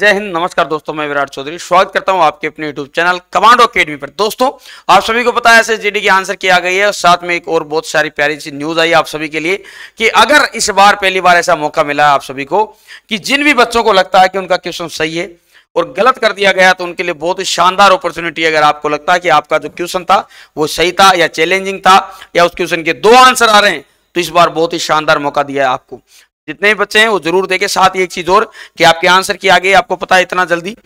जय हिंद नमस्कार दोस्तों मैं विराट चौधरी स्वागत करता हूं आपके अपने यूट्यूब चैनल कमांडो अकेडमी पर दोस्तों आप सभी को पता है ऐसे जीडी की आंसर किया गई है और साथ में एक और बहुत सारी प्यारी सी न्यूज आई आप सभी के लिए कि अगर इस बार पहली बार ऐसा मौका मिला आप सभी को कि जिन भी बच्चों को लगता है कि उनका क्वेश्चन सही है और गलत कर दिया गया तो उनके लिए बहुत ही शानदार अपॉर्चुनिटी अगर आपको लगता है कि आपका जो क्वेश्चन था वो सही था या चैलेंजिंग था या उस क्वेश्चन के दो आंसर आ रहे हैं तो इस बार बहुत ही शानदार मौका दिया है आपको जितने भी बच्चे हैं वो जरूर देखें साथ ही एक चीज और कि आपके आंसर की आगे आपको पता है इतना जल्दी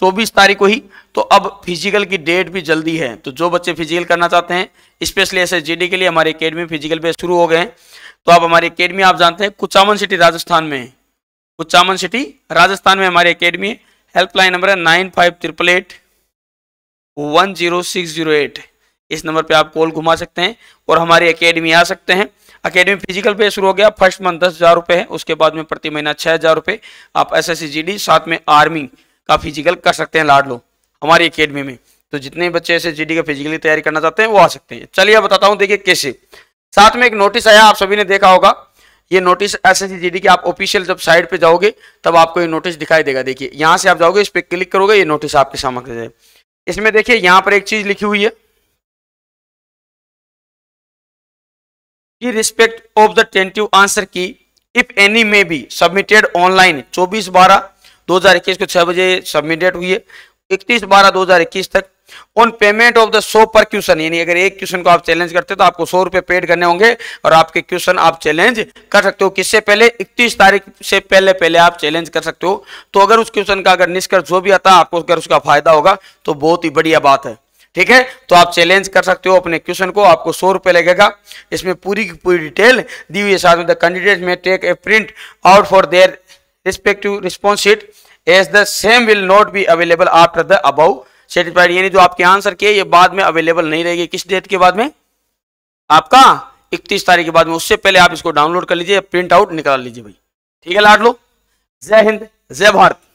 चौबीस तारीख को ही तो अब फिजिकल की डेट भी जल्दी है तो जो बच्चे फिजिकल करना चाहते हैं स्पेशली एस के लिए हमारी अकेडमी फिजिकल पे शुरू हो गए हैं तो अब हमारी अकेडमी आप जानते हैं कुचामन सिटी राजस्थान में कुचामन सिटी राजस्थान में हमारी अकेडमी हेल्पलाइन नंबर है nine five triple eight one zero six zero eight इस नंबर पे आप कॉल घुमा सकते हैं और हमारी अकेडमी आ सकते हैं अकेडमी फिजिकल पे शुरू हो गया फर्स्ट मंथ दस हज़ार रुपए है उसके बाद में प्रति महीना छह हज़ार रुपये आप एस एस साथ में आर्मी का फिजिकल कर सकते हैं लाडलो हमारी अकेडमी में तो जितने बच्चे एस एस का फिजिकली तैयारी करना चाहते हैं वो आ सकते हैं चलिए बताता हूँ देखिए कैसे साथ में एक नोटिस आया आप सभी ने देखा होगा ये नोटिस एस एस के आप ऑफिशियल जब साइट पे जाओगे तब आपको ये नोटिस दिखाई देगा देखिए यहाँ से आप जाओगे इस पर क्लिक करोगे ये नोटिस आपके सामने इसमें देखिए यहाँ पर एक चीज़ लिखी हुई है in respect of the tentative answer key if any may be submitted online 24 बारह 2021 को 6 बजे सबमिटेड हुई है 31 बारह 2021 तक ऑन पेमेंट ऑफ द सो पर क्वेश्चन यानी अगर एक क्वेश्चन को आप चैलेंज करते हो तो आपको सौ रुपए पेड करने होंगे और आपके क्वेश्चन आप चैलेंज कर सकते हो किससे पहले 31 तारीख से पहले पहले आप चैलेंज कर सकते हो तो अगर उस क्वेश्चन का अगर निष्कर्ष जो भी आता है आपको अगर उसका फायदा होगा तो बहुत ही बढ़िया बात है ठीक है तो आप चैलेंज कर सकते हो अपने क्वेश्चन को आपको सौ रुपये लगेगा इसमें पूरी की पूरी डिटेल दी हुई है साथ में the candidate may take a print out for their respective response sheet as the same will not be available after the above satisfied यानी जो आपके आंसर किए ये बाद में अवेलेबल नहीं रहेगी किस डेट के बाद में आपका इकतीस तारीख के बाद में उससे पहले आप इसको डाउनलोड कर लीजिए प्रिंट आउट निकाल लीजिए भाई ठीक है लाड लो जय हिंद जय भारत